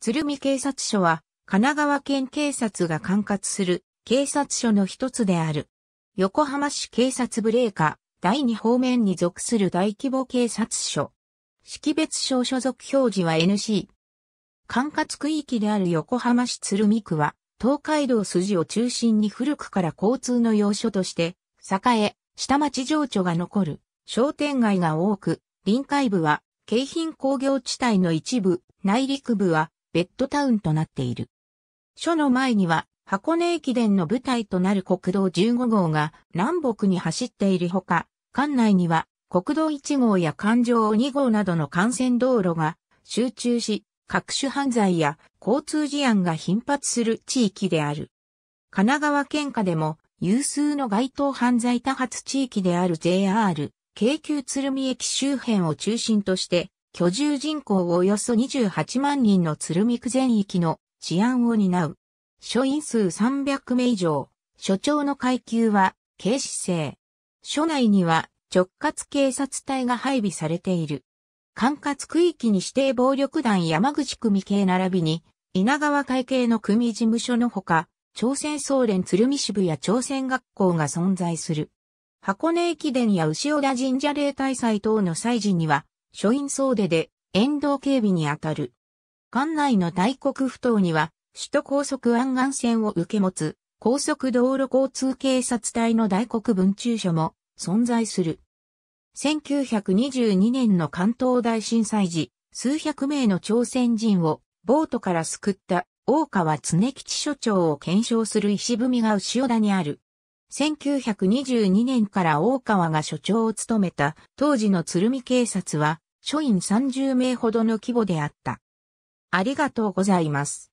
鶴見警察署は、神奈川県警察が管轄する警察署の一つである。横浜市警察部カー第二方面に属する大規模警察署。識別証所属表示は NC。管轄区域である横浜市鶴見区は、東海道筋を中心に古くから交通の要所として、栄、下町情緒が残る商店街が多く、臨海部は、京浜工業地帯の一部、内陸部は、ベッドタウンとなっている。署の前には、箱根駅伝の舞台となる国道15号が南北に走っているほか、館内には国道1号や環状2号などの幹線道路が集中し、各種犯罪や交通事案が頻発する地域である。神奈川県下でも有数の街頭犯罪多発地域である JR、京急鶴見駅周辺を中心として居住人口およそ28万人の鶴見区全域の治安を担う。署員数300名以上、署長の階級は警視制。署内には直轄警察隊が配備されている。管轄区域に指定暴力団山口組系並びに、稲川会系の組事務所のほか、朝鮮総連鶴見支部や朝鮮学校が存在する。箱根駅伝や牛尾田神社霊大祭等の祭事には、書院総出で沿道警備にあたる。館内の大黒不頭には、首都高速湾岸線を受け持つ、高速道路交通警察隊の大黒分駐所も存在する。1922年の関東大震災時、数百名の朝鮮人をボートから救った大川常吉所長を検証する石踏みが牛尾田にある。1922年から大川が所長を務めた当時の鶴見警察は署員30名ほどの規模であった。ありがとうございます。